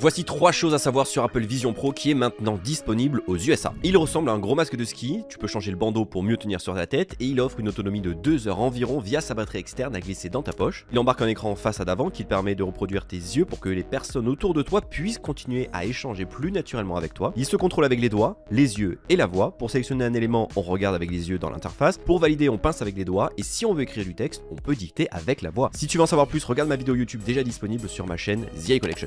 Voici trois choses à savoir sur Apple Vision Pro qui est maintenant disponible aux USA. Il ressemble à un gros masque de ski, tu peux changer le bandeau pour mieux tenir sur ta tête et il offre une autonomie de 2 heures environ via sa batterie externe à glisser dans ta poche. Il embarque un écran face à d'avant qui te permet de reproduire tes yeux pour que les personnes autour de toi puissent continuer à échanger plus naturellement avec toi. Il se contrôle avec les doigts, les yeux et la voix. Pour sélectionner un élément, on regarde avec les yeux dans l'interface. Pour valider, on pince avec les doigts et si on veut écrire du texte, on peut dicter avec la voix. Si tu veux en savoir plus, regarde ma vidéo YouTube déjà disponible sur ma chaîne The Collection.